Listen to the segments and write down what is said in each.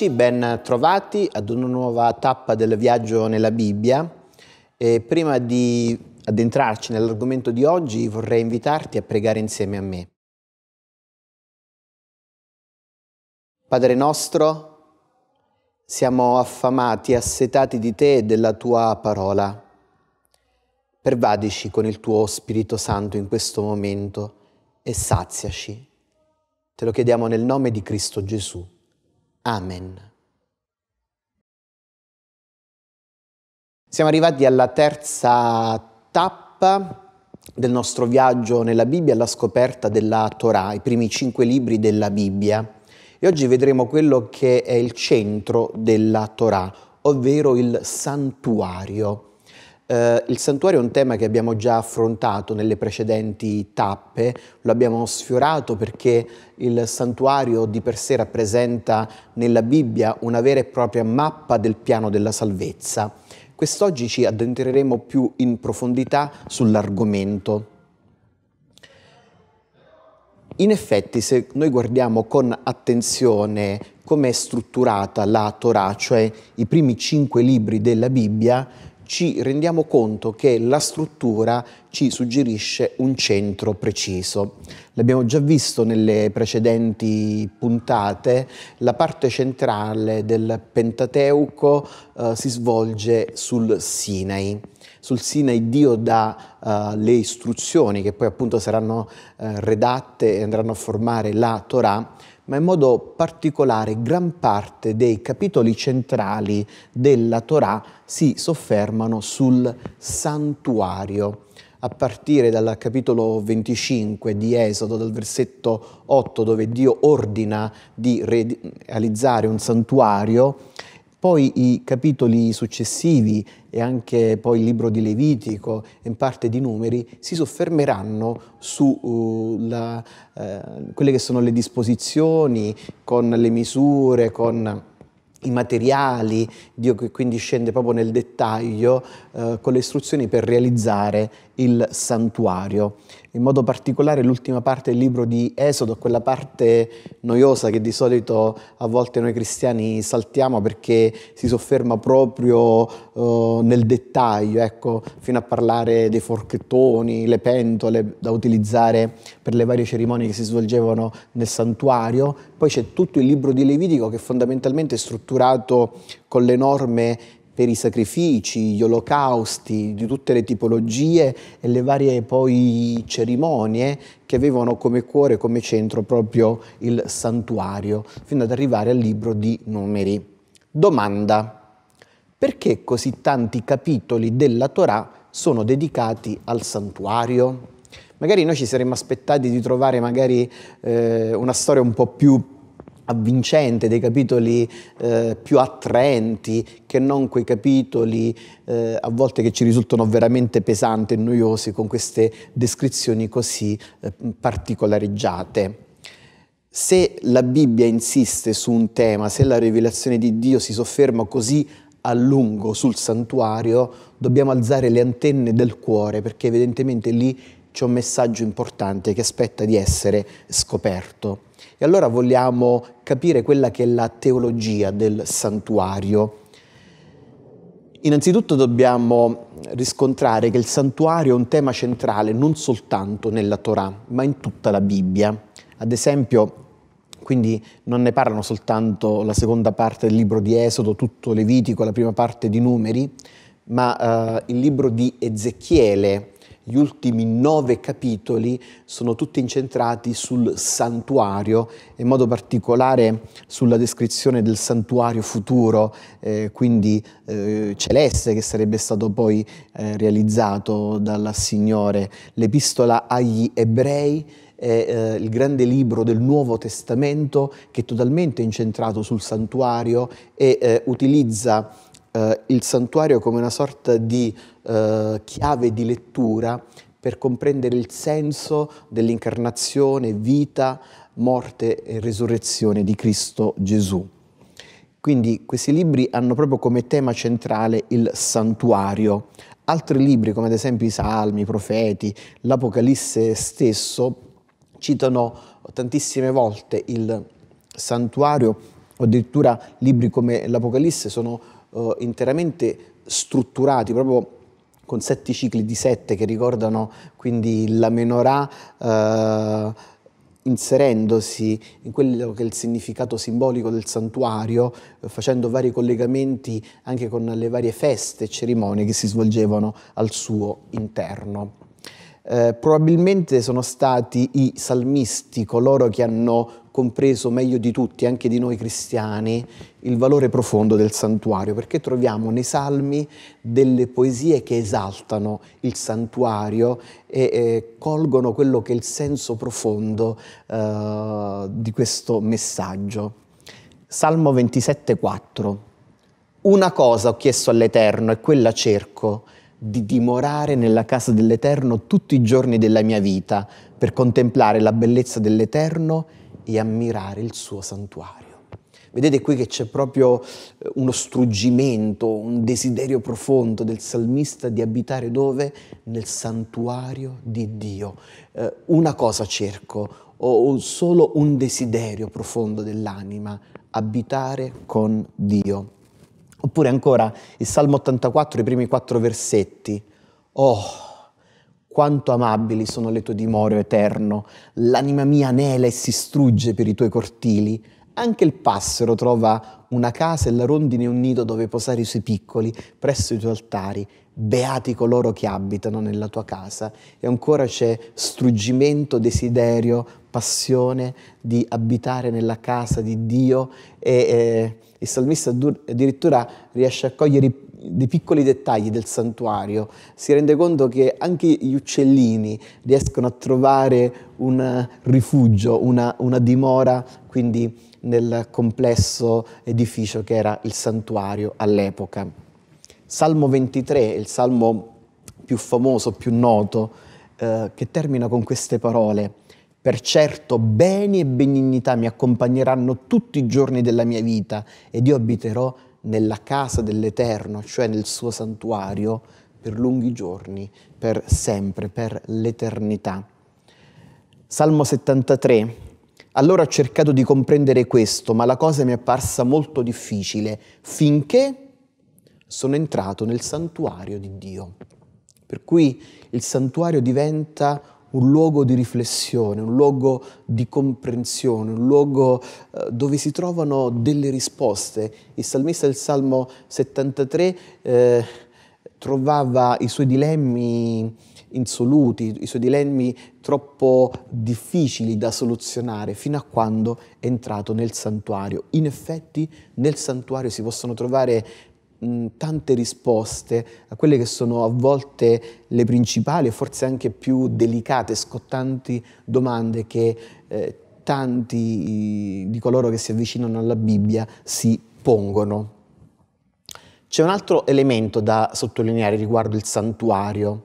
amici, ben trovati ad una nuova tappa del viaggio nella Bibbia. E prima di addentrarci nell'argomento di oggi vorrei invitarti a pregare insieme a me. Padre nostro, siamo affamati, assetati di te e della tua parola. Pervadici con il tuo Spirito Santo in questo momento e saziaci. Te lo chiediamo nel nome di Cristo Gesù. Amen. Siamo arrivati alla terza tappa del nostro viaggio nella Bibbia alla scoperta della Torah, i primi cinque libri della Bibbia. E oggi vedremo quello che è il centro della Torah, ovvero il santuario. Eh, il santuario è un tema che abbiamo già affrontato nelle precedenti tappe, lo abbiamo sfiorato perché il santuario di per sé rappresenta nella Bibbia una vera e propria mappa del piano della salvezza. Quest'oggi ci addentreremo più in profondità sull'argomento. In effetti, se noi guardiamo con attenzione come è strutturata la Torah, cioè i primi cinque libri della Bibbia, ci rendiamo conto che la struttura ci suggerisce un centro preciso. L'abbiamo già visto nelle precedenti puntate, la parte centrale del Pentateuco eh, si svolge sul Sinai. Sul Sinai Dio dà eh, le istruzioni che poi appunto saranno eh, redatte e andranno a formare la Torah ma in modo particolare gran parte dei capitoli centrali della Torah si soffermano sul santuario a partire dal capitolo 25 di Esodo, dal versetto 8, dove Dio ordina di realizzare un santuario poi i capitoli successivi e anche poi il libro di Levitico e in parte di Numeri si soffermeranno su uh, la, uh, quelle che sono le disposizioni, con le misure, con i materiali, Dio che quindi scende proprio nel dettaglio eh, con le istruzioni per realizzare il santuario. In modo particolare l'ultima parte del libro di Esodo, quella parte noiosa che di solito a volte noi cristiani saltiamo perché si sofferma proprio eh, nel dettaglio, ecco, fino a parlare dei forchettoni, le pentole da utilizzare per le varie cerimonie che si svolgevano nel santuario. Poi c'è tutto il libro di Levitico che fondamentalmente è strutturato con le norme per i sacrifici, gli olocausti di tutte le tipologie e le varie poi cerimonie che avevano come cuore, come centro proprio il santuario, fino ad arrivare al libro di numeri. Domanda. Perché così tanti capitoli della Torah sono dedicati al santuario? Magari noi ci saremmo aspettati di trovare magari eh, una storia un po' più avvincente, dei capitoli eh, più attraenti che non quei capitoli eh, a volte che ci risultano veramente pesanti e noiosi con queste descrizioni così eh, particolareggiate. Se la Bibbia insiste su un tema, se la rivelazione di Dio si sofferma così a lungo sul santuario, dobbiamo alzare le antenne del cuore perché evidentemente lì c'è un messaggio importante che aspetta di essere scoperto. E allora vogliamo capire quella che è la teologia del santuario. Innanzitutto dobbiamo riscontrare che il santuario è un tema centrale non soltanto nella Torah, ma in tutta la Bibbia. Ad esempio, quindi non ne parlano soltanto la seconda parte del libro di Esodo, tutto Levitico, la prima parte di Numeri, ma eh, il libro di Ezechiele gli ultimi nove capitoli sono tutti incentrati sul santuario, in modo particolare sulla descrizione del santuario futuro, eh, quindi eh, celeste, che sarebbe stato poi eh, realizzato dal Signore. L'epistola agli ebrei è eh, il grande libro del Nuovo Testamento che è totalmente incentrato sul santuario e eh, utilizza eh, il santuario come una sorta di eh, chiave di lettura per comprendere il senso dell'incarnazione, vita, morte e risurrezione di Cristo Gesù. Quindi questi libri hanno proprio come tema centrale il santuario. Altri libri, come ad esempio i Salmi, i Profeti, l'Apocalisse stesso, citano tantissime volte il santuario, o addirittura libri come l'Apocalisse sono uh, interamente strutturati proprio con sette cicli di sette che ricordano quindi la menorah eh, inserendosi in quello che è il significato simbolico del santuario, eh, facendo vari collegamenti anche con le varie feste e cerimonie che si svolgevano al suo interno. Eh, probabilmente sono stati i salmisti coloro che hanno compreso meglio di tutti, anche di noi cristiani, il valore profondo del santuario, perché troviamo nei salmi delle poesie che esaltano il santuario e, e colgono quello che è il senso profondo eh, di questo messaggio. Salmo 27,4 Una cosa ho chiesto all'Eterno e quella cerco, di dimorare nella casa dell'Eterno tutti i giorni della mia vita, per contemplare la bellezza dell'Eterno e ammirare il suo santuario. Vedete qui che c'è proprio eh, uno struggimento, un desiderio profondo del salmista di abitare dove? Nel santuario di Dio. Eh, una cosa cerco, ho solo un desiderio profondo dell'anima, abitare con Dio. Oppure ancora il Salmo 84, i primi quattro versetti. Oh, quanto amabili sono le tue dimore, eterno, l'anima mia anela e si strugge per i tuoi cortili. Anche il passero trova una casa e la rondine un nido dove posare i suoi piccoli presso i tuoi altari. Beati coloro che abitano nella tua casa. E ancora c'è struggimento, desiderio, passione di abitare nella casa di Dio e, e eh, il salmista addirittura riesce a cogliere dei piccoli dettagli del santuario, si rende conto che anche gli uccellini riescono a trovare un eh, rifugio, una, una dimora, quindi nel complesso edificio che era il santuario all'epoca. Salmo 23 il salmo più famoso, più noto, eh, che termina con queste parole. Per certo beni e benignità mi accompagneranno tutti i giorni della mia vita ed io abiterò nella casa dell'Eterno, cioè nel suo santuario, per lunghi giorni, per sempre, per l'eternità. Salmo 73. Allora ho cercato di comprendere questo, ma la cosa mi è apparsa molto difficile, finché sono entrato nel santuario di Dio. Per cui il santuario diventa un luogo di riflessione, un luogo di comprensione, un luogo eh, dove si trovano delle risposte. Il salmista del Salmo 73 eh, trovava i suoi dilemmi insoluti, i suoi dilemmi troppo difficili da soluzionare fino a quando è entrato nel santuario. In effetti nel santuario si possono trovare mh, mm, tante risposte a quelle che sono a volte le principali e forse anche più delicate, scottanti domande che eh, tanti di coloro che si avvicinano alla Bibbia si pongono. C'è un altro elemento da sottolineare riguardo il santuario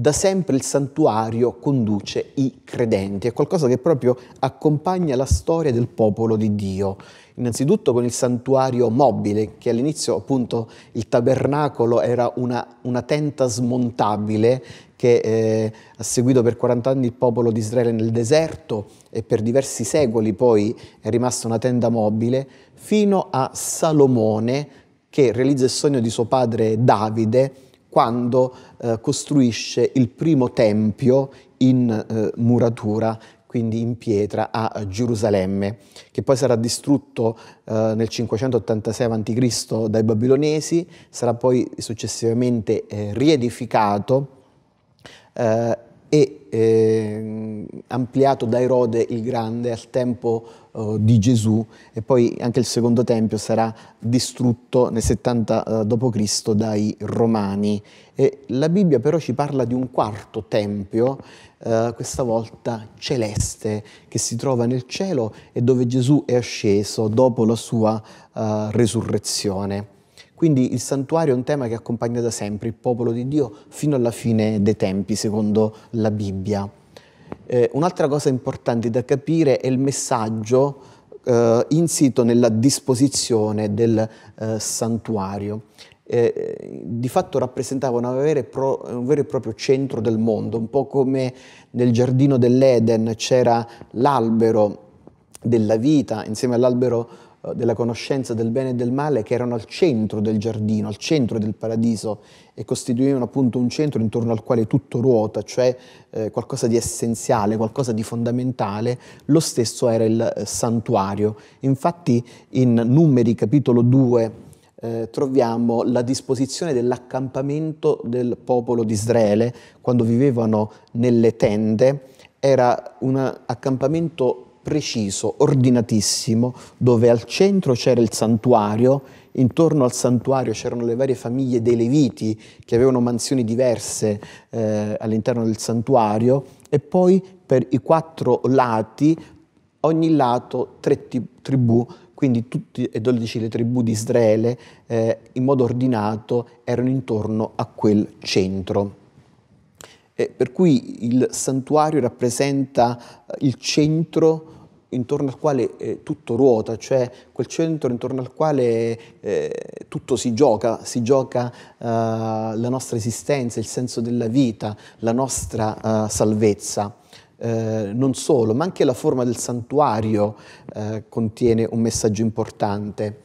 da sempre il santuario conduce i credenti, è qualcosa che proprio accompagna la storia del popolo di Dio. Innanzitutto con il santuario mobile, che all'inizio appunto il tabernacolo era una, una tenta smontabile che eh, ha seguito per 40 anni il popolo di Israele nel deserto e per diversi secoli poi è rimasta una tenda mobile, fino a Salomone che realizza il sogno di suo padre Davide quando eh, costruisce il primo tempio in eh, muratura, quindi in pietra, a Gerusalemme, che poi sarà distrutto eh, nel 586 a.C. dai babilonesi, sarà poi successivamente eh, riedificato eh, e ehm, ampliato da Erode il Grande al tempo eh, di Gesù e poi anche il secondo tempio sarà distrutto nel 70 eh, d.C. dai Romani. E la Bibbia però ci parla di un quarto tempio, uh, questa volta celeste, che si trova nel cielo e dove Gesù è asceso dopo la sua resurrezione. Quindi il santuario è un tema che accompagna da sempre il popolo di Dio fino alla fine dei tempi, secondo la Bibbia. Eh, un'altra cosa importante da capire è il messaggio eh, insito nella disposizione del eh, santuario. Eh, di fatto rappresentava pro, un vero e proprio centro del mondo, un po' come nel giardino dell'Eden c'era l'albero della vita insieme all'albero eh, della conoscenza del bene e del male che erano al centro del giardino, al centro del paradiso e costituivano appunto un centro intorno al quale tutto ruota, cioè eh, qualcosa di essenziale, qualcosa di fondamentale, lo stesso era il eh, santuario. Infatti in Numeri capitolo 2 eh, troviamo la disposizione dell'accampamento del popolo di Israele quando vivevano nelle tende, era un accampamento preciso, ordinatissimo, dove al centro c'era il santuario, intorno al santuario c'erano le varie famiglie dei Leviti che avevano mansioni diverse eh, all'interno del santuario e poi per i quattro lati, ogni lato tre tribù, quindi tutte e dodici le tribù di Israele eh, in modo ordinato erano intorno a quel centro eh, per cui il santuario rappresenta eh, il centro intorno al quale eh, tutto ruota, cioè quel centro intorno al quale eh, tutto si gioca, si gioca eh, la nostra esistenza, il senso della vita, la nostra eh, salvezza. Eh, non solo, ma anche la forma del santuario contiene un messaggio importante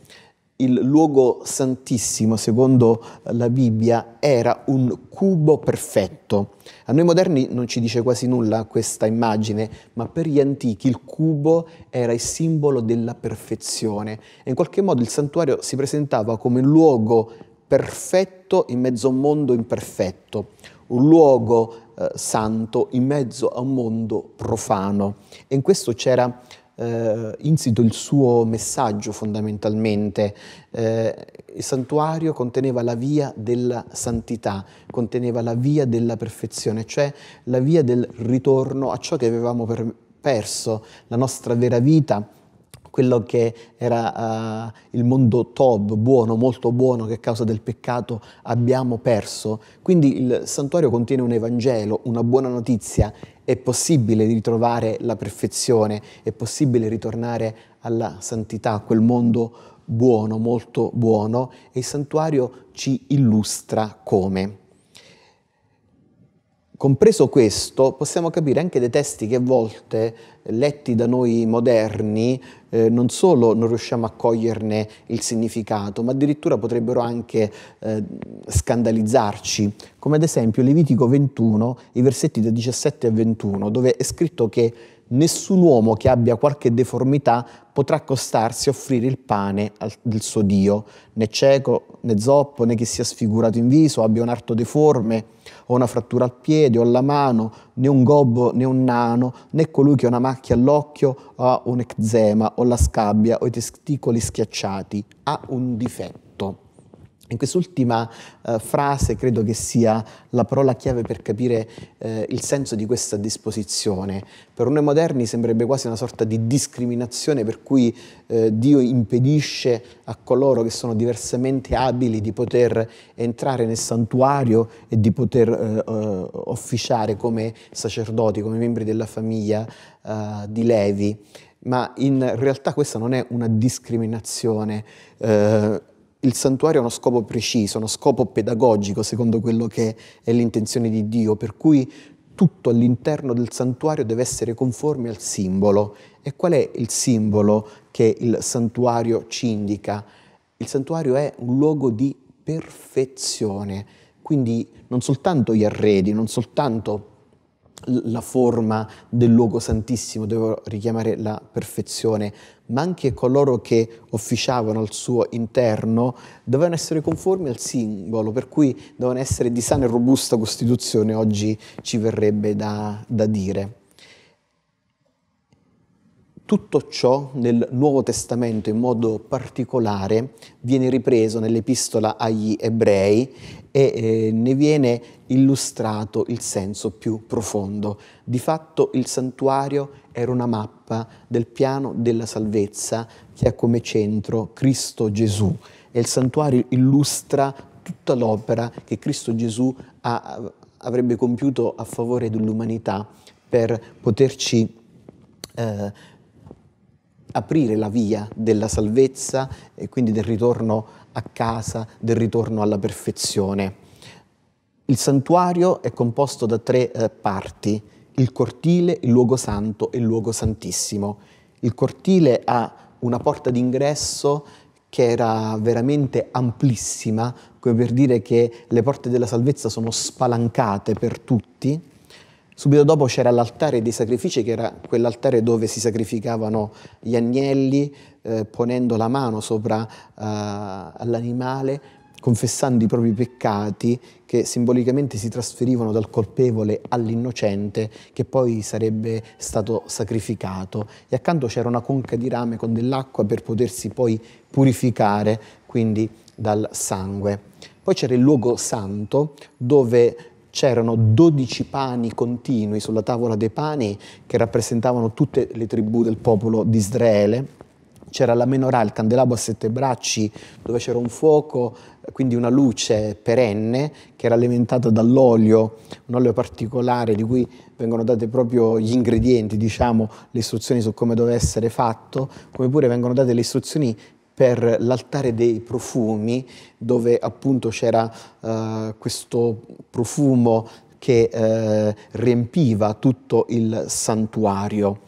il luogo santissimo, secondo la Bibbia, era un cubo perfetto. A noi moderni non ci dice quasi nulla questa immagine, ma per gli antichi il cubo era il simbolo della perfezione e in qualche modo il santuario si presentava come un luogo perfetto in mezzo a un mondo imperfetto, un luogo eh, santo in mezzo a un mondo profano. E in questo c'era eh, insito il suo messaggio fondamentalmente. Eh, il santuario conteneva la via della santità, conteneva la via della perfezione, cioè la via del ritorno a ciò che avevamo per- perso, la nostra vera vita quello che era uh, il mondo Tob, buono, molto buono, che a causa del peccato abbiamo perso. Quindi il santuario contiene un Evangelo, una buona notizia è possibile ritrovare la perfezione, è possibile ritornare alla santità, a quel mondo buono, molto buono, e il santuario ci illustra come. Compreso questo, possiamo capire anche dei testi che a volte, letti da noi moderni, eh, non solo non riusciamo a coglierne il significato, ma addirittura potrebbero anche eh, scandalizzarci, come ad esempio Levitico 21, i versetti da 17 a 21, dove è scritto che nessun uomo che abbia qualche deformità potrà accostarsi a offrire il pane del suo Dio, né cieco, né zoppo, né che sia sfigurato in viso, abbia un arto deforme, o una frattura al piede o alla mano, né un gobbo né un nano, né colui che ha una macchia all'occhio o ha un eczema o la scabbia o i testicoli schiacciati, ha un difetto. In quest'ultima eh, frase credo che sia la parola chiave per capire eh, il senso di questa disposizione. Per noi moderni sembrerebbe quasi una sorta di discriminazione per cui eh, Dio impedisce a coloro che sono diversamente abili di poter entrare nel santuario e di poter eh, eh, officiare come sacerdoti, come membri della famiglia eh, di Levi. Ma in realtà questa non è una discriminazione il santuario ha uno scopo preciso, uno scopo pedagogico secondo quello che è l'intenzione di Dio, per cui tutto all'interno del santuario deve essere conforme al simbolo. E qual è il simbolo che il santuario ci indica? Il santuario è un luogo di perfezione, quindi non soltanto gli arredi, non soltanto la forma del luogo santissimo deve richiamare la perfezione, ma anche coloro che officiavano al suo interno, dovevano essere conformi al simbolo, per cui dovevano essere di sana e robusta Costituzione, oggi ci verrebbe da, da dire. Tutto ciò nel Nuovo Testamento in modo particolare viene ripreso nell'epistola agli ebrei e eh, ne viene illustrato il senso più profondo. Di fatto il santuario era una mappa del piano della salvezza che ha come centro Cristo Gesù e il santuario illustra tutta l'opera che Cristo Gesù ha, avrebbe compiuto a favore dell'umanità per poterci eh, aprire la via della salvezza e quindi del ritorno a casa, del ritorno alla perfezione. Il santuario è composto da tre eh, parti, il cortile, il luogo santo e il luogo santissimo. Il cortile ha una porta d'ingresso che era veramente amplissima, come per dire che le porte della salvezza sono spalancate per tutti, Subito dopo c'era l'altare dei sacrifici, che era quell'altare dove si sacrificavano gli agnelli, eh, ponendo la mano sopra eh, all'animale, confessando i propri peccati, che simbolicamente si trasferivano dal colpevole all'innocente, che poi sarebbe stato sacrificato. E accanto c'era una conca di rame con dell'acqua per potersi poi purificare, quindi dal sangue. Poi c'era il luogo santo dove c'erano 12 pani continui sulla tavola dei pani che rappresentavano tutte le tribù del popolo di Israele. C'era la menorah, il candelabro a sette bracci, dove c'era un fuoco, quindi una luce perenne che era alimentata dall'olio, un olio particolare di cui vengono date proprio gli ingredienti, diciamo, le istruzioni su come doveva essere fatto, come pure vengono date le istruzioni per l'altare dei profumi, dove appunto c'era eh, questo profumo che eh, riempiva tutto il santuario.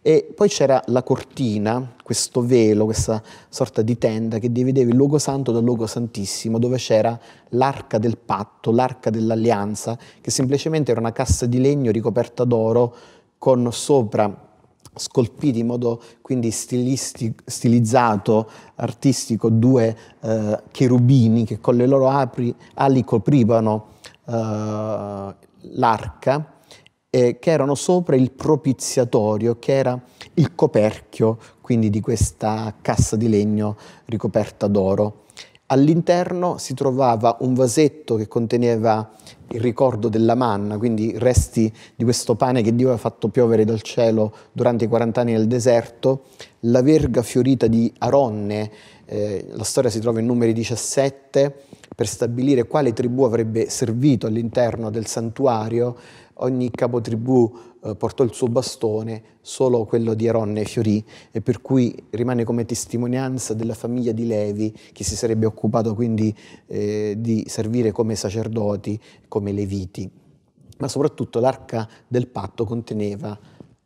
E poi c'era la cortina, questo velo, questa sorta di tenda che divideva il luogo santo dal luogo santissimo, dove c'era l'arca del patto, l'arca dell'alleanza, che semplicemente era una cassa di legno ricoperta d'oro con sopra scolpiti in modo quindi stilizzato, artistico, due eh, cherubini che con le loro apri, ali coprivano eh, l'arca, eh, che erano sopra il propiziatorio, che era il coperchio quindi di questa cassa di legno ricoperta d'oro. All'interno si trovava un vasetto che conteneva il ricordo della manna, quindi i resti di questo pane che Dio aveva fatto piovere dal cielo durante i 40 anni nel deserto, la verga fiorita di Aronne, eh, la storia si trova in numeri 17, per stabilire quale tribù avrebbe servito all'interno del santuario, ogni capotribù eh, portò il suo bastone solo quello di Eronne Fiorì e per cui rimane come testimonianza della famiglia di Levi che si sarebbe occupato quindi eh, di servire come sacerdoti, come leviti. Ma soprattutto l'arca del patto conteneva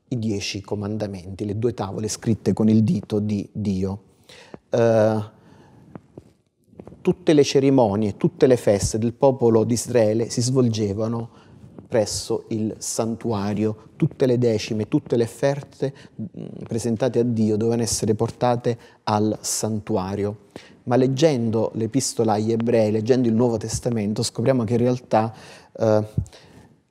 i dieci comandamenti, le due tavole scritte con il dito di Dio. Uh, tutte le cerimonie, tutte le feste del popolo di Israele si svolgevano presso il santuario. Tutte le decime, tutte le offerte presentate a Dio dovevano essere portate al santuario. Ma leggendo l'epistola agli ebrei, leggendo il Nuovo Testamento, scopriamo che in realtà eh,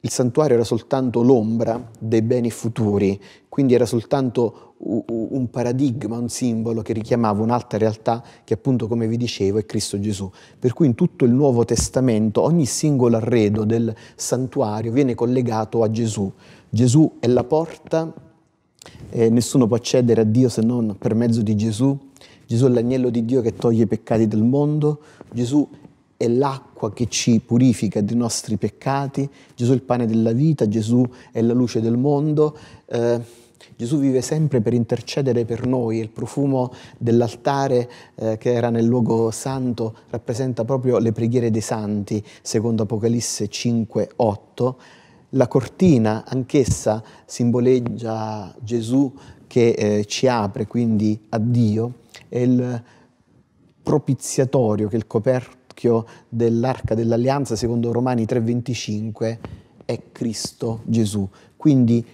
il santuario era soltanto l'ombra dei beni futuri, quindi era soltanto un paradigma, un simbolo che richiamava un'altra realtà che appunto, come vi dicevo, è Cristo Gesù. Per cui in tutto il Nuovo Testamento ogni singolo arredo del santuario viene collegato a Gesù. Gesù è la porta, eh, nessuno può accedere a Dio se non per mezzo di Gesù. Gesù è l'agnello di Dio che toglie i peccati del mondo. Gesù è l'acqua che ci purifica dei nostri peccati, Gesù è il pane della vita, Gesù è la luce del mondo. Eh, Gesù vive sempre per intercedere per noi il profumo dell'altare eh, che era nel luogo santo rappresenta proprio le preghiere dei santi, secondo Apocalisse 5.8, La cortina anch'essa simboleggia Gesù che eh, ci apre quindi a Dio è il propiziatorio che il coperto marchio dell'arca dell'alleanza, secondo Romani 3:25, è Cristo Gesù. Quindi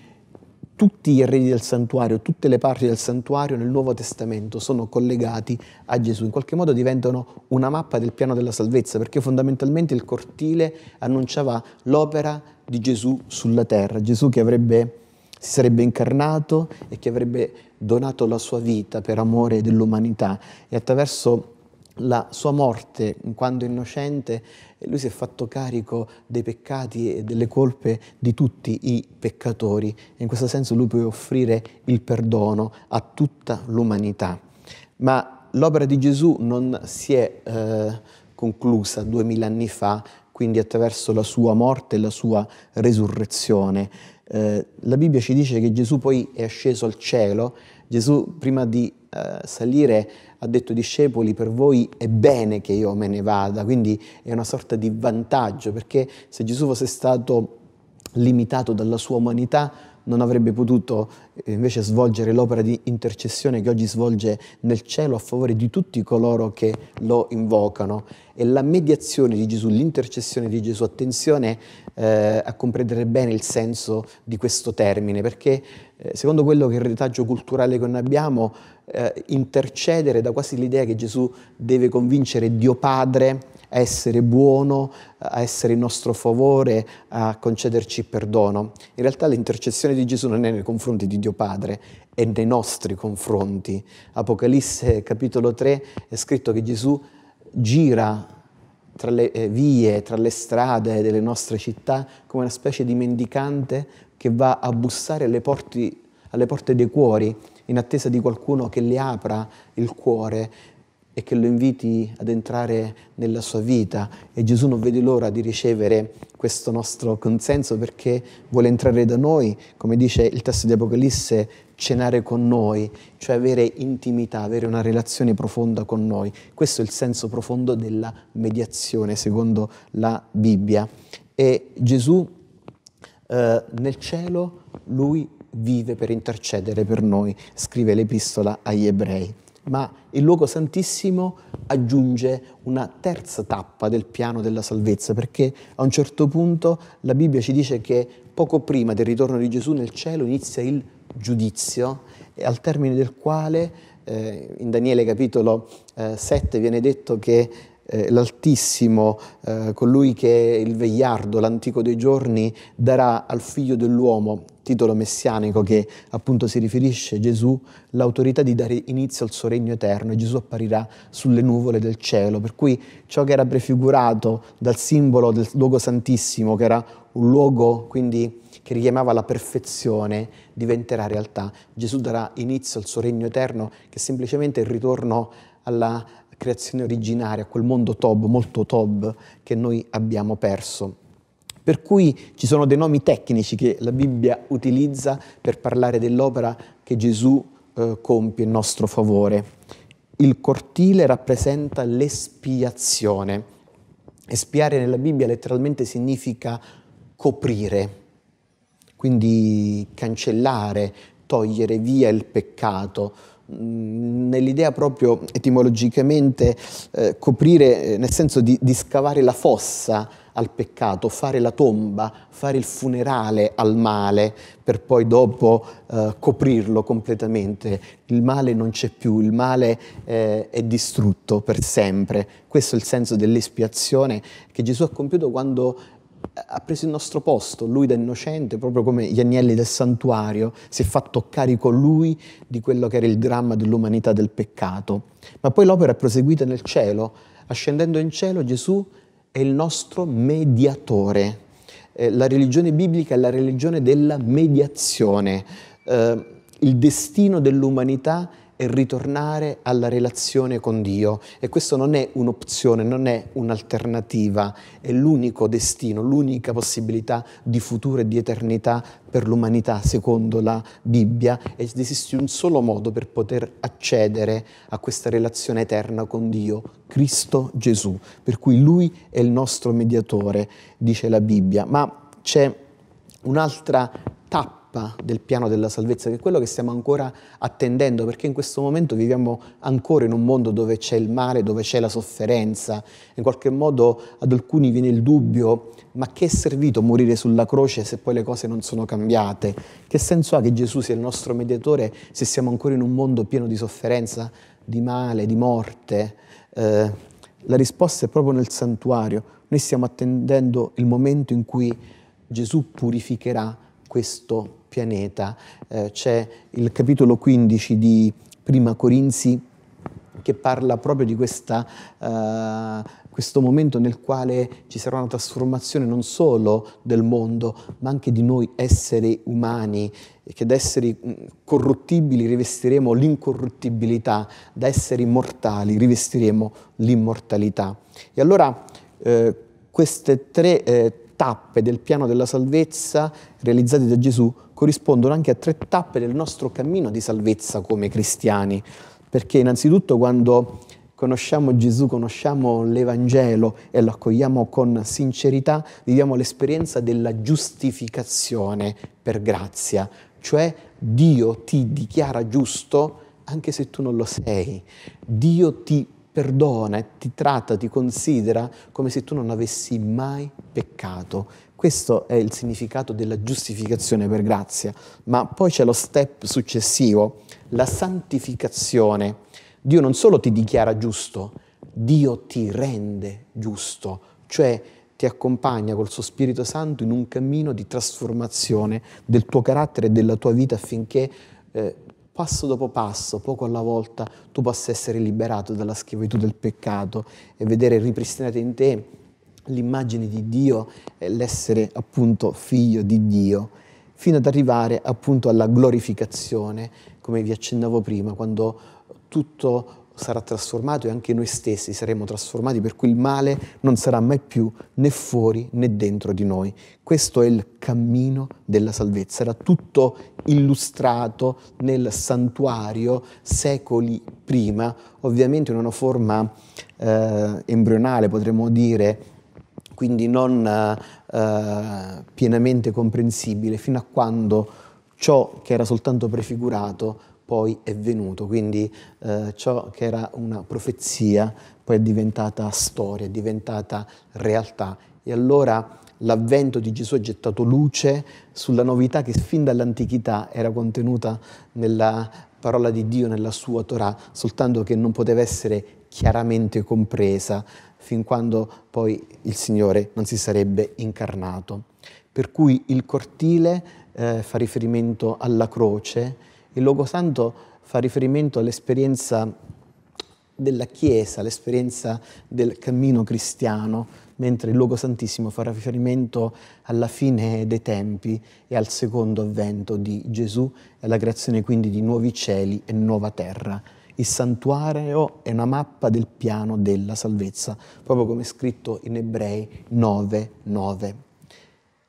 tutti gli arredi del santuario, tutte le parti del santuario nel Nuovo Testamento sono collegati a Gesù, in qualche modo diventano una mappa del piano della salvezza, perché fondamentalmente il cortile annunciava l'opera di Gesù sulla terra, Gesù che avrebbe, si sarebbe incarnato e che avrebbe donato la sua vita per amore dell'umanità e attraverso la sua morte, in quanto innocente, lui si è fatto carico dei peccati e delle colpe di tutti i peccatori. In questo senso lui può offrire il perdono a tutta l'umanità. Ma l'opera di Gesù non si è eh, conclusa duemila anni fa, quindi attraverso la sua morte e la sua resurrezione. Eh, la Bibbia ci dice che Gesù poi è asceso al cielo, Gesù prima di eh, salire ha detto discepoli, per voi è bene che io me ne vada, quindi è una sorta di vantaggio, perché se Gesù fosse stato limitato dalla sua umanità, non avrebbe potuto eh, invece svolgere l'opera di intercessione che oggi svolge nel cielo a favore di tutti coloro che lo invocano e la mediazione di Gesù, l'intercessione di Gesù. Attenzione eh, a comprendere bene il senso di questo termine, perché eh, secondo quello che è il retaggio culturale che noi abbiamo, eh, intercedere da quasi l'idea che Gesù deve convincere Dio Padre a essere buono, a essere in nostro favore, a concederci perdono. In realtà l'intercessione di Gesù non è nei confronti di Dio Padre, è nei nostri confronti. Apocalisse capitolo 3 è scritto che Gesù gira tra le eh, vie, tra le strade delle nostre città come una specie di mendicante che va a bussare alle, porti, alle porte dei cuori in attesa di qualcuno che le apra il cuore e che lo inviti ad entrare nella sua vita e Gesù non vede l'ora di ricevere questo nostro consenso perché vuole entrare da noi, come dice il testo di Apocalisse, cenare con noi, cioè avere intimità, avere una relazione profonda con noi. Questo è il senso profondo della mediazione secondo la Bibbia. E Gesù eh, nel cielo, lui vive per intercedere per noi, scrive l'epistola agli ebrei. Ma il luogo santissimo aggiunge una terza tappa del piano della salvezza, perché a un certo punto la Bibbia ci dice che poco prima del ritorno di Gesù nel cielo inizia il giudizio al termine del quale eh, in Daniele capitolo eh, 7 viene detto che eh, l'Altissimo, eh, colui che è il vegliardo, l'antico dei giorni, darà al figlio dell'uomo, titolo messianico che appunto si riferisce a Gesù, l'autorità di dare inizio al suo regno eterno e Gesù apparirà sulle nuvole del cielo, per cui ciò che era prefigurato dal simbolo del luogo santissimo, che era un luogo quindi che richiamava la perfezione diventerà realtà. Gesù darà inizio al suo regno eterno che è semplicemente il ritorno alla creazione originaria, a quel mondo Tob, molto Tob, che noi abbiamo perso. Per cui ci sono dei nomi tecnici che la Bibbia utilizza per parlare dell'opera che Gesù eh, compie in nostro favore. Il cortile rappresenta l'espiazione. Espiare nella Bibbia letteralmente significa coprire. Quindi cancellare, togliere via il peccato, mm, nell'idea proprio etimologicamente eh, coprire, eh, nel senso di, di, scavare la fossa al peccato, fare la tomba, fare il funerale al male, per poi dopo eh, coprirlo completamente. Il male non c'è più, il male eh, è distrutto per sempre. Questo è il senso dell'espiazione che Gesù ha compiuto quando ha preso il nostro posto, lui da innocente, proprio come gli agnelli del santuario, si è fatto carico lui di quello che era il dramma dell'umanità del peccato. Ma poi l'opera è proseguita nel cielo, ascendendo in cielo Gesù è il nostro mediatore. Eh, la religione biblica è la religione della mediazione. Eh, il destino dell'umanità è e ritornare alla relazione con Dio. E questo non è un'opzione, non è un'alternativa, è l'unico destino, l'unica possibilità di futuro e di eternità per l'umanità, secondo la Bibbia. Ed esiste un solo modo per poter accedere a questa relazione eterna con Dio, Cristo Gesù, per cui Lui è il nostro mediatore, dice la Bibbia. Ma c'è un'altra tappa mappa del piano della salvezza, che è quello che stiamo ancora attendendo, perché in questo momento viviamo ancora in un mondo dove c'è il male, dove c'è la sofferenza. In qualche modo ad alcuni viene il dubbio, ma che è servito morire sulla croce se poi le cose non sono cambiate? Che senso ha che Gesù sia il nostro mediatore se siamo ancora in un mondo pieno di sofferenza, di male, di morte? Eh, la risposta è proprio nel santuario. Noi stiamo attendendo il momento in cui Gesù purificherà questo pianeta. Eh, c'è il capitolo 15 di Prima Corinzi che parla proprio di questa, uh, questo momento nel quale ci sarà una trasformazione non solo del mondo, ma anche di noi esseri umani, che da esseri mm, corruttibili rivestiremo l'incorruttibilità, da esseri mortali rivestiremo l'immortalità. E allora eh, queste tre... Eh, tappe del piano della salvezza realizzate da Gesù corrispondono anche a tre tappe del nostro cammino di salvezza come cristiani, perché innanzitutto quando conosciamo Gesù, conosciamo l'Evangelo e lo accogliamo con sincerità, viviamo l'esperienza della giustificazione per grazia, cioè Dio ti dichiara giusto anche se tu non lo sei, Dio ti perdona e ti tratta, ti considera come se tu non avessi mai peccato. Questo è il significato della giustificazione per grazia, ma poi c'è lo step successivo, la santificazione. Dio non solo ti dichiara giusto, Dio ti rende giusto, cioè ti accompagna col suo Spirito Santo in un cammino di trasformazione del tuo carattere e della tua vita affinché eh, passo dopo passo, poco alla volta, tu possa essere liberato dalla schiavitù del peccato e vedere ripristinata in te l'immagine di Dio e l'essere appunto figlio di Dio, fino ad arrivare appunto alla glorificazione, come vi accennavo prima, quando tutto sarà trasformato e anche noi stessi saremo trasformati, per cui il male non sarà mai più né fuori né dentro di noi. Questo è il cammino della salvezza, era tutto illustrato nel santuario secoli prima, ovviamente in una forma eh, embrionale potremmo dire, quindi non eh, pienamente comprensibile, fino a quando ciò che era soltanto prefigurato poi è venuto, quindi eh, ciò che era una profezia poi è diventata storia, è diventata realtà. E allora l'avvento di Gesù ha gettato luce sulla novità che fin dall'antichità era contenuta nella parola di Dio, nella sua Torah, soltanto che non poteva essere chiaramente compresa fin quando poi il Signore non si sarebbe incarnato. Per cui il cortile eh, fa riferimento alla croce, il luogo santo fa riferimento all'esperienza della Chiesa, l'esperienza del cammino cristiano, mentre il luogo santissimo fa riferimento alla fine dei tempi e al secondo avvento di Gesù e alla creazione quindi di nuovi cieli e nuova terra. Il santuario è una mappa del piano della salvezza, proprio come scritto in Ebrei 9, 9.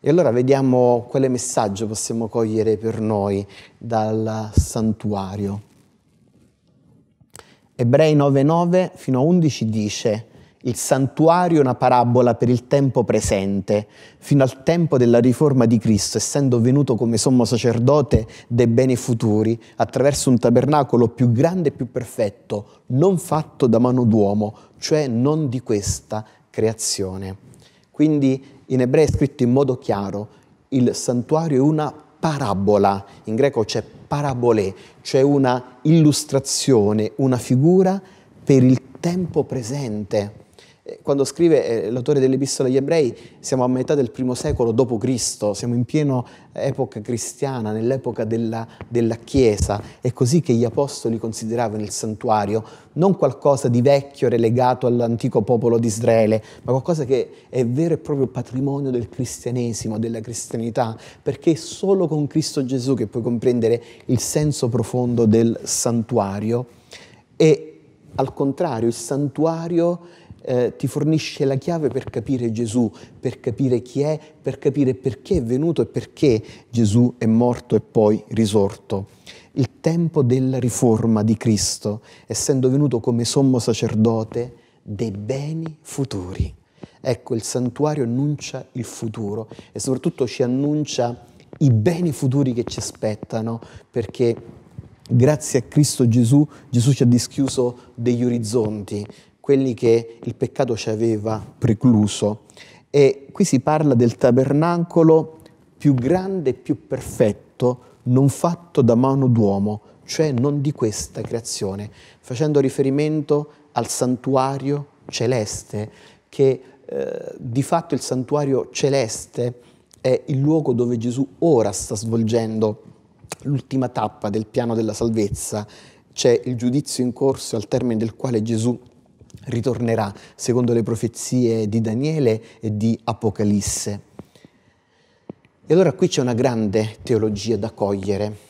E allora vediamo quale messaggio possiamo cogliere per noi dal santuario. Ebrei 9:9 fino a 11 dice il santuario è una parabola per il tempo presente, fino al tempo della riforma di Cristo, essendo venuto come sommo sacerdote dei beni futuri, attraverso un tabernacolo più grande e più perfetto, non fatto da mano d'uomo, cioè non di questa creazione. Quindi in ebreo è scritto in modo chiaro, il santuario è una parabola, in greco c'è parabole, cioè una illustrazione, una figura per il tempo presente. Eh, quando scrive eh, l'autore dell'Epistola agli Ebrei, siamo a metà del primo secolo d.C., siamo in piena epoca cristiana, nell'epoca della, della, Chiesa. È così che gli apostoli consideravano il santuario, non qualcosa di vecchio relegato all'antico popolo di Israele, ma qualcosa che è vero e proprio patrimonio del cristianesimo, della cristianità, perché è solo con Cristo Gesù che puoi comprendere il senso profondo del santuario. E al contrario, il santuario eh, ti fornisce la chiave per capire Gesù, per capire chi è, per capire perché è venuto e perché Gesù è morto e poi risorto. Il tempo della riforma di Cristo, essendo venuto come sommo sacerdote dei beni futuri. Ecco, il santuario annuncia il futuro e soprattutto ci annuncia i beni futuri che ci aspettano, perché grazie a Cristo Gesù, Gesù ci ha dischiuso degli orizzonti, quelli che il peccato ci aveva precluso. E qui si parla del tabernacolo più grande e più perfetto, non fatto da mano d'uomo, cioè non di questa creazione, facendo riferimento al santuario celeste, che eh, di fatto il santuario celeste è il luogo dove Gesù ora sta svolgendo l'ultima tappa del piano della salvezza, c'è il giudizio in corso al termine del quale Gesù ritornerà secondo le profezie di Daniele e di Apocalisse. E allora qui c'è una grande teologia da cogliere.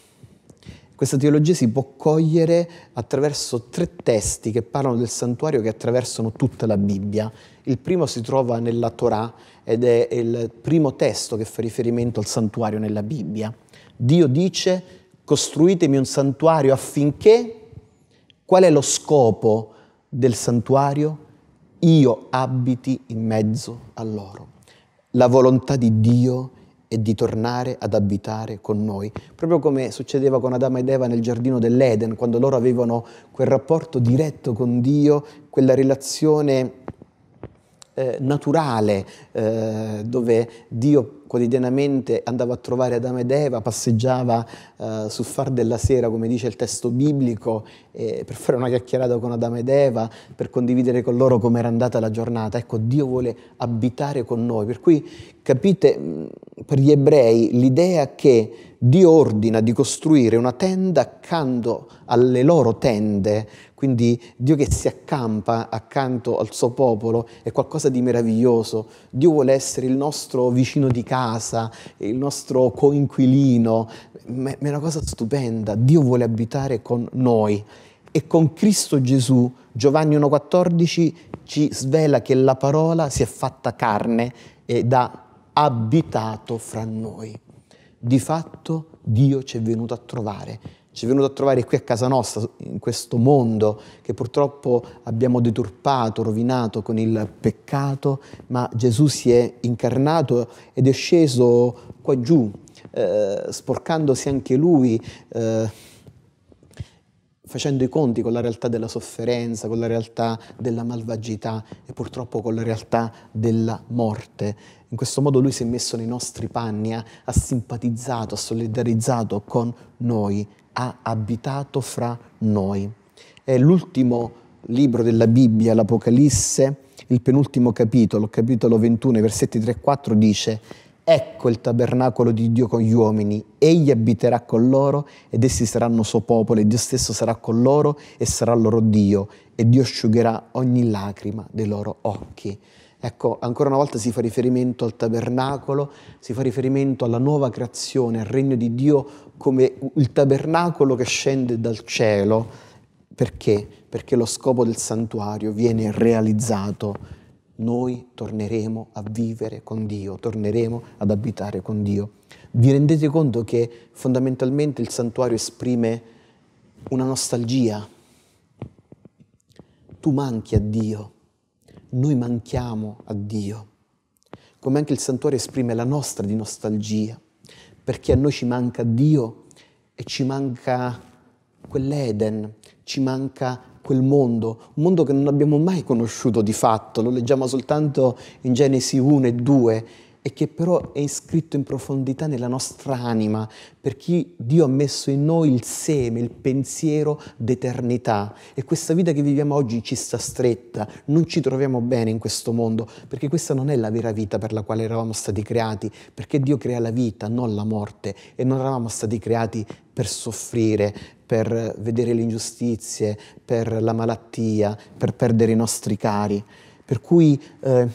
Questa teologia si può cogliere attraverso tre testi che parlano del santuario che attraversano tutta la Bibbia. Il primo si trova nella Torah ed è il primo testo che fa riferimento al santuario nella Bibbia. Dio dice costruitemi un santuario affinché qual è lo scopo del santuario, io abiti in mezzo a loro. La volontà di Dio è di tornare ad abitare con noi, proprio come succedeva con Adamo ed Eva nel giardino dell'Eden, quando loro avevano quel rapporto diretto con Dio, quella relazione eh, naturale, eh, dove Dio quotidianamente andava a trovare Adamo ed Eva, passeggiava eh, sul far della sera, come dice il testo biblico, per fare una chiacchierata con Adamo ed Eva, per condividere con loro come era andata la giornata. Ecco, Dio vuole abitare con noi. Per cui capite, mm, per gli ebrei, l'idea che Dio ordina di costruire una tenda accanto alle loro tende, quindi Dio che si accampa accanto al suo popolo è qualcosa di meraviglioso. Dio vuole essere il nostro vicino di casa, il nostro coinquilino. Ma è una cosa stupenda. Dio vuole abitare con noi. E con Cristo Gesù, Giovanni 1,14 ci svela che la parola si è fatta carne ed ha abitato fra noi. Di fatto Dio ci è venuto a trovare ci è venuto a trovare qui a casa nostra, in questo mondo che purtroppo abbiamo deturpato, rovinato con il peccato, ma Gesù si è incarnato ed è sceso qua giù, eh, sporcandosi anche lui. Eh, facendo i conti con la realtà della sofferenza, con la realtà della malvagità e purtroppo con la realtà della morte. In questo modo lui si è messo nei nostri panni, ha, ha simpatizzato, ha solidarizzato con noi, ha abitato fra noi. È l'ultimo libro della Bibbia, l'Apocalisse, il penultimo capitolo, capitolo 21, versetti 3 e 4 dice Ecco il tabernacolo di Dio con gli uomini, egli abiterà con loro ed essi saranno suo popolo, e Dio stesso sarà con loro e sarà loro Dio, e Dio asciugherà ogni lacrima dei loro occhi. Ecco, ancora una volta si fa riferimento al tabernacolo, si fa riferimento alla nuova creazione, al regno di Dio come il tabernacolo che scende dal cielo. Perché? Perché lo scopo del santuario viene realizzato noi torneremo a vivere con Dio, torneremo ad abitare con Dio. Vi rendete conto che fondamentalmente il santuario esprime una nostalgia? Tu manchi a Dio, noi manchiamo a Dio, come anche il santuario esprime la nostra di nostalgia, perché a noi ci manca Dio e ci manca quell'Eden, ci manca quel mondo, un mondo che non abbiamo mai conosciuto di fatto, lo leggiamo soltanto in Genesi 1 e 2, e che però è iscritto in profondità nella nostra anima, per chi Dio ha messo in noi il seme, il pensiero d'eternità. E questa vita che viviamo oggi ci sta stretta, non ci troviamo bene in questo mondo, perché questa non è la vera vita per la quale eravamo stati creati, perché Dio crea la vita, non la morte, e non eravamo stati creati per soffrire, per vedere le ingiustizie, per la malattia, per perdere i nostri cari. Per cui eh,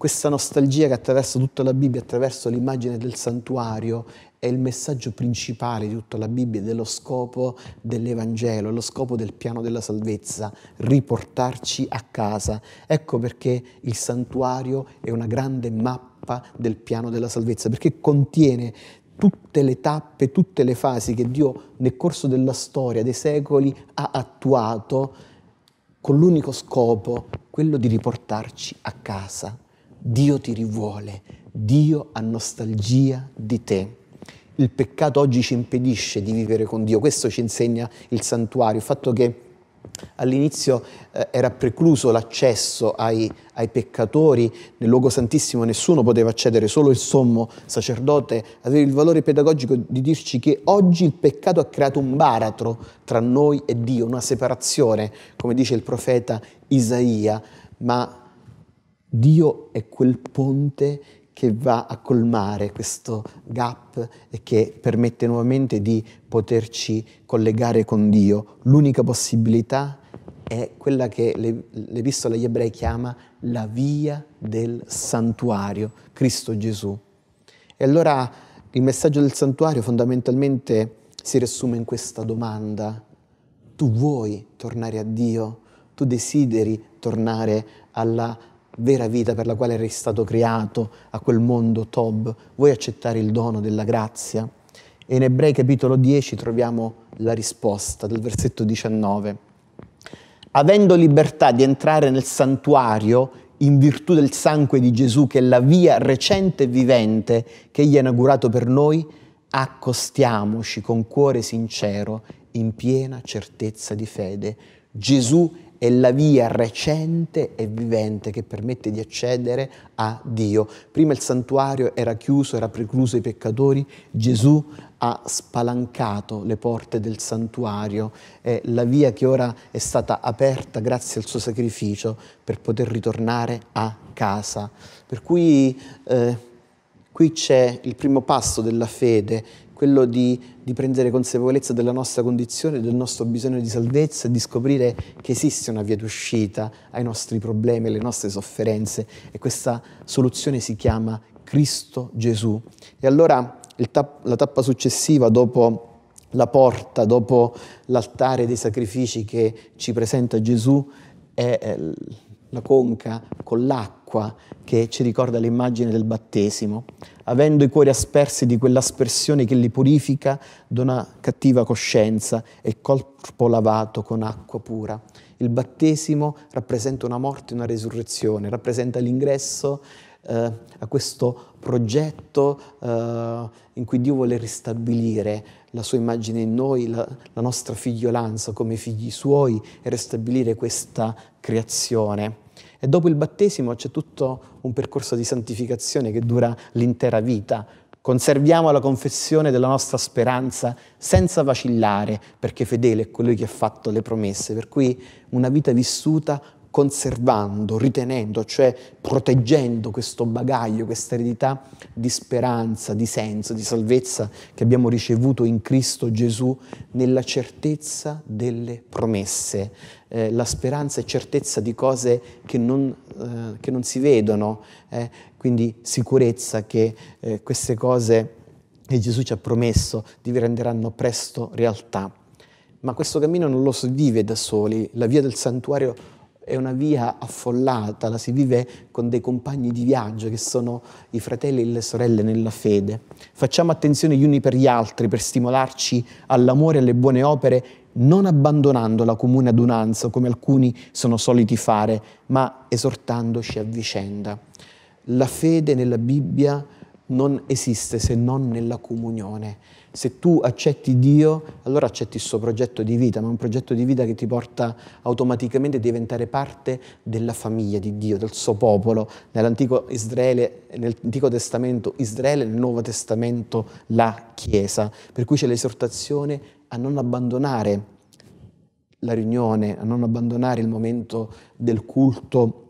questa nostalgia che attraversa tutta la Bibbia, attraverso l'immagine del santuario, è il messaggio principale di tutta la Bibbia, dello scopo dell'Evangelo, lo scopo del piano della salvezza, riportarci a casa. Ecco perché il santuario è una grande mappa del piano della salvezza, perché contiene tutte le tappe, tutte le fasi che Dio nel corso della storia, dei secoli, ha attuato con l'unico scopo, quello di riportarci a casa. Dio ti rivuole, Dio ha nostalgia di te. Il peccato oggi ci impedisce di vivere con Dio, questo ci insegna il santuario, il fatto che All'inizio eh, era precluso l'accesso ai, ai, peccatori, nel luogo santissimo nessuno poteva accedere, solo il sommo sacerdote aveva il valore pedagogico di dirci che oggi il peccato ha creato un baratro tra noi e Dio, una separazione, come dice il profeta Isaia, ma Dio è quel ponte che va a colmare questo gap e che permette nuovamente di poterci collegare con Dio. L'unica possibilità è quella che l'Epistola agli Ebrei chiama la via del santuario, Cristo Gesù. E allora il messaggio del santuario fondamentalmente si riassume in questa domanda. Tu vuoi tornare a Dio? Tu desideri tornare alla vera vita per la quale eri stato creato, a quel mondo Tob, vuoi accettare il dono della grazia? E in Ebrei capitolo 10 troviamo la risposta dal versetto 19. Avendo libertà di entrare nel santuario in virtù del sangue di Gesù, che è la via recente e vivente che egli ha inaugurato per noi, accostiamoci con cuore sincero, in piena certezza di fede. Gesù è è la via recente e vivente che permette di accedere a Dio. Prima il santuario era chiuso, era precluso ai peccatori, Gesù ha spalancato le porte del santuario, è la via che ora è stata aperta grazie al suo sacrificio per poter ritornare a casa. Per cui eh, qui c'è il primo passo della fede quello di, di, prendere consapevolezza della nostra condizione, del nostro bisogno di salvezza e di scoprire che esiste una via d'uscita ai nostri problemi, alle nostre sofferenze e questa soluzione si chiama Cristo Gesù. E allora tap- la tappa successiva dopo la porta, dopo l'altare dei sacrifici che ci presenta Gesù è la conca con l'acqua che ci ricorda l'immagine del battesimo avendo i cuori aspersi di quell'aspersione che li purifica da una cattiva coscienza e corpo lavato con acqua pura. Il battesimo rappresenta una morte e una resurrezione, rappresenta l'ingresso eh, a questo progetto eh, in cui Dio vuole ristabilire la sua immagine in noi, la, la nostra figliolanza come figli suoi e ristabilire questa creazione. E dopo il battesimo c'è tutto un percorso di santificazione che dura l'intera vita. Conserviamo la confessione della nostra speranza senza vacillare, perché fedele è colui che ha fatto le promesse, per cui una vita vissuta conservando, ritenendo, cioè proteggendo questo bagaglio, questa eredità di speranza, di senso, di salvezza che abbiamo ricevuto in Cristo Gesù nella certezza delle promesse. Eh, la speranza è certezza di cose che non, eh, che non si vedono, eh, quindi sicurezza che eh, queste cose che Gesù ci ha promesso diventeranno presto realtà. Ma questo cammino non lo si vive da soli, la via del santuario è una via affollata, la si vive con dei compagni di viaggio che sono i fratelli e le sorelle nella fede. Facciamo attenzione gli uni per gli altri per stimolarci all'amore e alle buone opere, non abbandonando la comune adunanza come alcuni sono soliti fare, ma esortandoci a vicenda. La fede nella Bibbia non esiste se non nella comunione se tu accetti Dio, allora accetti il suo progetto di vita, ma un progetto di vita che ti porta automaticamente a diventare parte della famiglia di Dio, del suo popolo. Nell'antico Israele, nell'Antico Testamento Israele, nel Nuovo Testamento la Chiesa. Per cui c'è l'esortazione a non abbandonare la riunione, a non abbandonare il momento del culto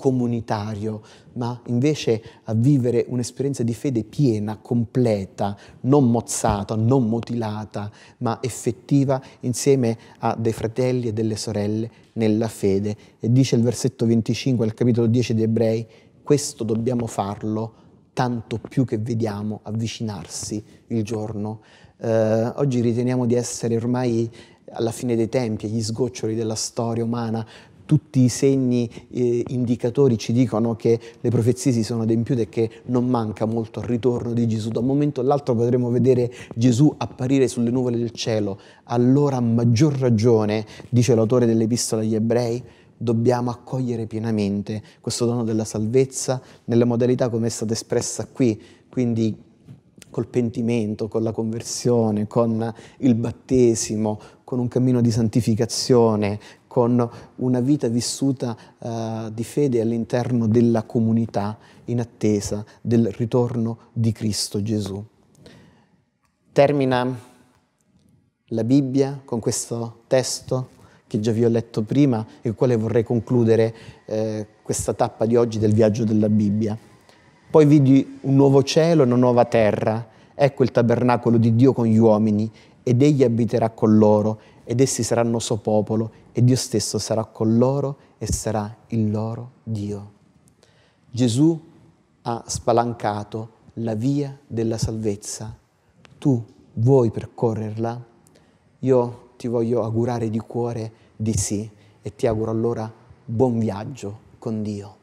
comunitario, ma invece a vivere un'esperienza di fede piena, completa, non mozzata, non mutilata, ma effettiva insieme a dei fratelli e delle sorelle nella fede. E dice il versetto 25 al capitolo 10 di Ebrei, questo dobbiamo farlo tanto più che vediamo avvicinarsi il giorno. Eh, oggi riteniamo di essere ormai alla fine dei tempi, agli sgoccioli della storia umana, tutti i segni eh, indicatori ci dicono che le profezie si sono adempiute e che non manca molto al ritorno di Gesù. Da un momento all'altro potremo vedere Gesù apparire sulle nuvole del cielo. Allora, a maggior ragione, dice l'autore dell'Epistola agli Ebrei, dobbiamo accogliere pienamente questo dono della salvezza nella modalità come è stata espressa qui. Quindi col pentimento, con la conversione, con il battesimo, con un cammino di santificazione, con una vita vissuta eh, di fede all'interno della comunità in attesa del ritorno di Cristo Gesù. Termina la Bibbia con questo testo che già vi ho letto prima e con il quale vorrei concludere eh, questa tappa di oggi del viaggio della Bibbia. Poi vidi un nuovo cielo e una nuova terra. Ecco il tabernacolo di Dio con gli uomini ed egli abiterà con loro ed essi saranno suo popolo e Dio stesso sarà con loro e sarà il loro Dio. Gesù ha spalancato la via della salvezza. Tu vuoi percorrerla? Io ti voglio augurare di cuore di sì e ti auguro allora buon viaggio con Dio.